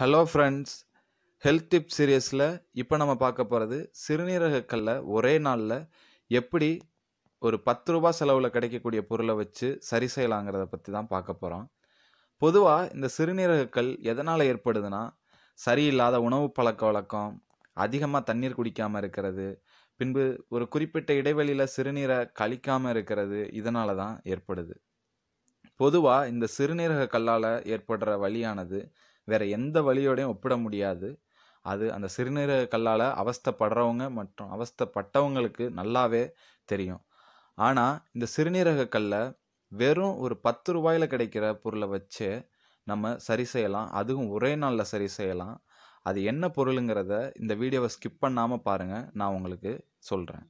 hello friends health tip சீரியஸில் இப்போ நம்ம பார்க்க போகிறது சிறுநீரகக்கல்ல ஒரே நாளில் எப்படி ஒரு பத்து ரூபா செலவில் கிடைக்கக்கூடிய பொருளை வச்சு சரி செய்யலாங்கிறத பற்றி தான் பார்க்க போகிறோம் பொதுவாக இந்த சிறுநீரகக்கல் எதனால் ஏற்படுதுன்னா சரியில்லாத உணவு பழக்க வழக்கம் அதிகமாக தண்ணீர் குடிக்காமல் இருக்கிறது பின்பு ஒரு குறிப்பிட்ட இடைவெளியில் சிறுநீரை கழிக்காமல் இருக்கிறது இதனால தான் ஏற்படுது பொதுவாக இந்த சிறுநீரக கல்லால் ஏற்படுற வழியானது வேற எந்த வழியோடையும் ஒப்பிட முடியாது அது அந்த சிறுநீரக கல்லால் அவஸ்தப்படுறவங்க மற்றும் அவஸ்தப்பட்டவங்களுக்கு நல்லாவே தெரியும் ஆனால் இந்த சிறுநீரக கல்லை வெறும் ஒரு பத்து ரூபாயில் கிடைக்கிற பொருளை வச்சு நம்ம சரி செய்யலாம் அதுவும் ஒரே நாளில் சரி செய்யலாம் அது என்ன பொருளுங்கிறத இந்த வீடியோவை ஸ்கிப் பண்ணாமல் பாருங்கள் நான் உங்களுக்கு சொல்கிறேன்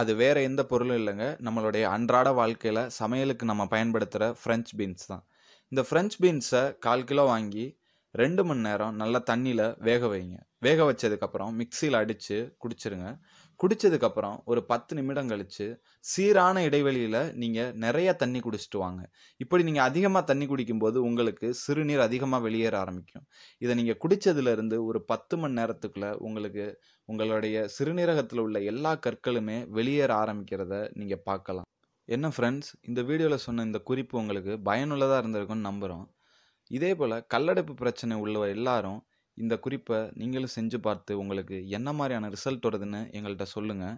அது வேறு எந்த பொருளும் இல்லைங்க நம்மளுடைய அன்றாட வாழ்க்கையில் சமையலுக்கு நம்ம பயன்படுத்துகிற ஃப்ரெஞ்ச் பீன்ஸ் தான் இந்த ஃப்ரெஞ்ச் பீன்ஸை கால் கிலோ வாங்கி ரெண்டு மணி நேரம் நல்லா தண்ணியில் வேக வைங்க வேக வச்சதுக்கப்புறம் மிக்சியில் அடித்து குடிச்சிருங்க குடித்ததுக்கப்புறம் ஒரு பத்து நிமிடம் கழித்து சீரான இடைவெளியில் நீங்கள் நிறைய தண்ணி குடிச்சிட்டு வாங்க இப்படி நீங்கள் அதிகமாக தண்ணி குடிக்கும்போது உங்களுக்கு சிறுநீர் அதிகமாக வெளியேற ஆரம்பிக்கும் இதை நீங்கள் குடித்ததுலேருந்து ஒரு பத்து மணி நேரத்துக்குள்ளே உங்களுக்கு உங்களுடைய சிறுநீரகத்தில் உள்ள எல்லா கற்களுமே வெளியேற ஆரம்பிக்கிறத நீங்கள் பார்க்கலாம் என்ன ஃப்ரெண்ட்ஸ் இந்த வீடியோவில் சொன்ன இந்த குறிப்பு உங்களுக்கு பயனுள்ளதாக இருந்திருக்கும்னு நம்புகிறோம் இதே போல் கல்லடைப்பு பிரச்சனை உள்ள எல்லாரும் இந்த குறிப்பை நீங்களும் செஞ்சு பார்த்து உங்களுக்கு என்ன மாதிரியான ரிசல்ட் வருதுன்னு எங்கள்கிட்ட சொல்லுங்கள்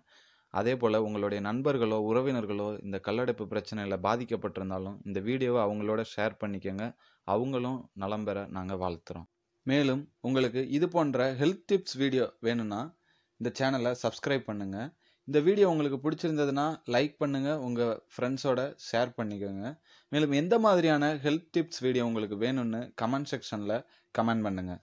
அதே போல் உங்களுடைய நண்பர்களோ உறவினர்களோ இந்த கல்லடைப்பு பிரச்சனையில் பாதிக்கப்பட்டிருந்தாலும் இந்த வீடியோவை அவங்களோட ஷேர் பண்ணிக்கோங்க அவங்களும் நலம் பெற நாங்கள் வாழ்த்துறோம் மேலும் உங்களுக்கு இது போன்ற ஹெல்த் டிப்ஸ் வீடியோ வேணும்னா இந்த சேனலை சப்ஸ்கிரைப் பண்ணுங்கள் இந்த வீடியோ உங்களுக்கு பிடிச்சிருந்ததுன்னா லைக் பண்ணுங்கள் உங்கள் ஃப்ரெண்ட்ஸோட ஷேர் பண்ணிக்கோங்க மேலும் எந்த மாதிரியான ஹெல்த் டிப்ஸ் வீடியோ உங்களுக்கு வேணும்னு கமெண்ட் செக்ஷனில் கமெண்ட் பண்ணுங்கள்